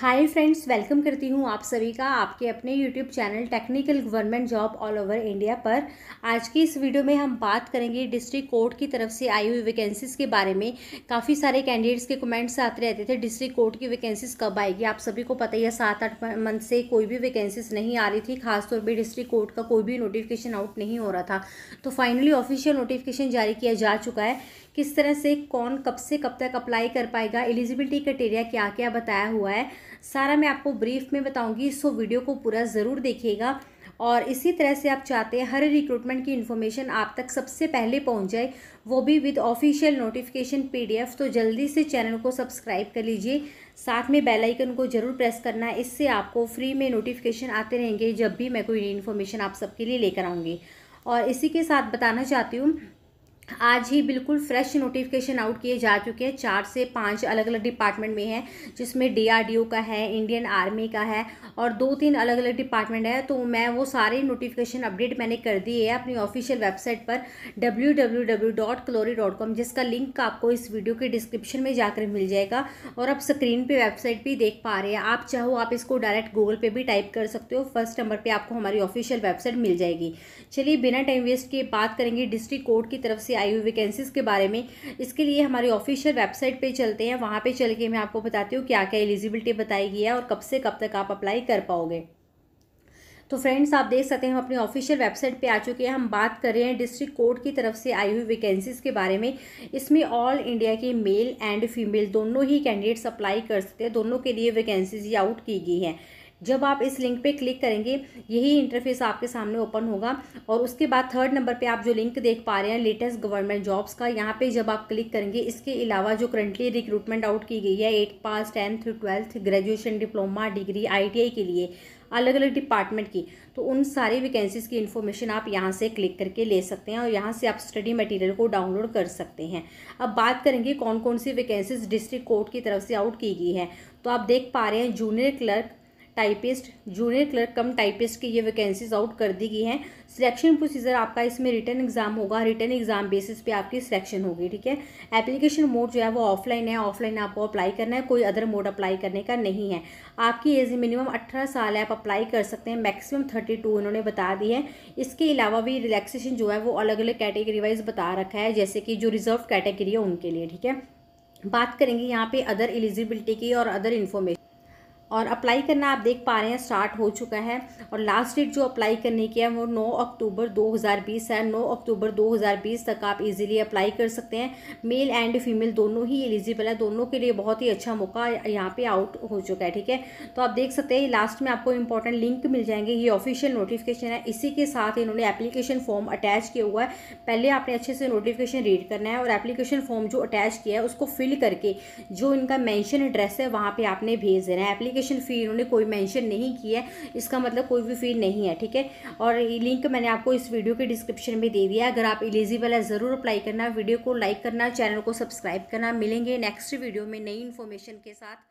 hi friends welcome करती हूँ आप सभी का आपके अपने YouTube channel technical government job all over India पर आज की इस वीडियो में हम बात करेंगे डिस्ट्रिक्ट कोर्ट की तरफ से आई हुई वैकेंसीज़ के बारे में काफ़ी सारे कैंडिडेट्स के कमेंट्स आते रहते थे डिस्ट्रिक्ट कोर्ट की वैकेंसीज़ कब आएगी आप सभी को पता ही है सात आठ मंथ से कोई भी वैकेंसीज़ नहीं आ रही थी खासतौर पर डिस्ट्रिक्ट कोर्ट का कोई भी नोटिफिकेशन आउट नहीं हो रहा था तो फाइनली ऑफिशियल नोटिफिकेशन जारी किया जा चुका है किस तरह से कौन कब से कब तक अप्लाई कर पाएगा एलिजिबिलिटी क्राइटेरिया क्या क्या बताया हुआ है सारा मैं आपको ब्रीफ में बताऊँगी सो वीडियो को पूरा ज़रूर देखिएगा और इसी तरह से आप चाहते हैं हर रिक्रूटमेंट की इन्फॉर्मेशन आप तक सबसे पहले पहुंच जाए वो भी विद ऑफिशियल नोटिफिकेशन पीडीएफ तो जल्दी से चैनल को सब्सक्राइब कर लीजिए साथ में बेल आइकन को ज़रूर प्रेस करना है इससे आपको फ्री में नोटिफिकेशन आते रहेंगे जब भी मैं कोई इन्फॉर्मेशन आप सबके लिए लेकर आऊँगी और इसी के साथ बताना चाहती हूँ आज ही बिल्कुल फ्रेश नोटिफिकेशन आउट किए जा चुके हैं चार से पाँच अलग अलग डिपार्टमेंट में हैं जिसमें डीआरडीओ का है इंडियन आर्मी का है और दो तीन अलग अलग डिपार्टमेंट है तो मैं वो सारे नोटिफिकेशन अपडेट मैंने कर दिए है अपनी ऑफिशियल वेबसाइट पर डब्ल्यू जिसका लिंक आपको इस वीडियो के डिस्क्रिप्शन में जाकर मिल जाएगा और आप स्क्रीन पर वेबसाइट भी देख पा रहे हैं आप चाहो आप इसको डायरेक्ट गूगल पर भी टाइप कर सकते हो फर्स्ट नंबर पर आपको हमारी ऑफिशियल वेबसाइट मिल जाएगी चलिए बिना टाइम वेस्ट किए बात करेंगे डिस्ट्रिक्ट कोर्ट की तरफ से आई हुई वैकेंसीज़ के बारे में इसके लिए हमारी ऑफिशियल वेबसाइट पे चलते हैं वहाँ पे चल के मैं आपको बताती हूँ क्या क्या एलिजिबिलिटी बताई गई है और कब से कब तक आप अप्लाई कर पाओगे तो फ्रेंड्स आप देख सकते हैं हम अपनी ऑफिशियल वेबसाइट पे आ चुके हैं हम बात कर रहे हैं डिस्ट्रिक्ट कोर्ट की तरफ से आई हुई वैकेंसीज़ के बारे में इसमें ऑल इंडिया के मेल एंड फीमेल दोनों ही कैंडिडेट्स अप्लाई कर सकते हैं दोनों के लिए वैकेंसीज आउट की गई हैं जब आप इस लिंक पे क्लिक करेंगे यही इंटरफेस आपके सामने ओपन होगा और उसके बाद थर्ड नंबर पे आप जो लिंक देख पा रहे हैं लेटेस्ट गवर्नमेंट जॉब्स का यहाँ पे जब आप क्लिक करेंगे इसके अलावा जो करंटली रिक्रूटमेंट आउट की गई है eight pass tenth twelfth graduation diploma degree आई के लिए अलग अलग डिपार्टमेंट की तो उन सारी वैकेंसीज़ की इन्फॉर्मेशन आप यहाँ से क्लिक करके ले सकते हैं और यहाँ से आप स्टडी मटेरियल को डाउनलोड कर सकते हैं अब बात करेंगे कौन कौन सी वैकेंसीज डिस्ट्रिक्ट कोर्ट की तरफ से आउट की गई है तो आप देख पा रहे हैं junior clerk typist junior clerk cum typist की ये वैकेंसीज आउट कर दी गई हैं सिलेक्शन प्रोसीजर आपका इसमें रिटर्न एग्जाम होगा रिटर्न एग्जाम बेसिस पे आपकी सिलेक्शन होगी ठीक है एप्लीकेशन मोड जो है वो ऑफलाइन है ऑफलाइन आपको अप्लाई करना है कोई अदर मोड अप्लाई करने का नहीं है आपकी एज मिनिमम अट्ठारह साल है आप अप्लाई कर सकते हैं मैक्सिमम थर्टी टू इन्होंने बता दी है इसके अलावा भी रिलैक्सेशन जो है वो अलग अलग कैटेगरी वाइज बता रखा है जैसे कि जो रिजर्व कैटेगरी है उनके लिए ठीक है बात करेंगे यहाँ पे अदर एलिजिबिलिटी की और अदर इन्फॉर्मेशन और अप्लाई करना आप देख पा रहे हैं स्टार्ट हो चुका है और लास्ट डेट जो अप्लाई करने की है वो 9 अक्टूबर 2020 है 9 अक्टूबर 2020 तक आप इजीली अप्लाई कर सकते हैं मेल एंड फीमेल दोनों ही एलिजिबल है दोनों के लिए बहुत ही अच्छा मौका यहाँ पे आउट हो चुका है ठीक है तो आप देख सकते हैं लास्ट में आपको इंपॉर्टेंट लिंक मिल जाएंगे ये ऑफिशियल नोटिफिकेशन है इसी के साथ इन्होंने एप्लीकेशन फॉर्म अटैच किया हुआ है पहले आपने अच्छे से नोटिफिकेशन रीड करना है और एप्लीकेशन फॉर्म जो अटैच किया है उसको फिल करके जो इनका मैंशन एड्रेस है वहाँ पर आपने भेज देना है एप्लीकेशन एप्लीकेशन फ़ी इन्होंने कोई मेंशन नहीं की है इसका मतलब कोई भी फ़ी नहीं है ठीक है और लिंक मैंने आपको इस वीडियो के डिस्क्रिप्शन में दे दिया अगर आप एलिजिबल है ज़रूर अप्लाई करना वीडियो को लाइक करना चैनल को सब्सक्राइब करना मिलेंगे नेक्स्ट वीडियो में नई इन्फॉर्मेशन के साथ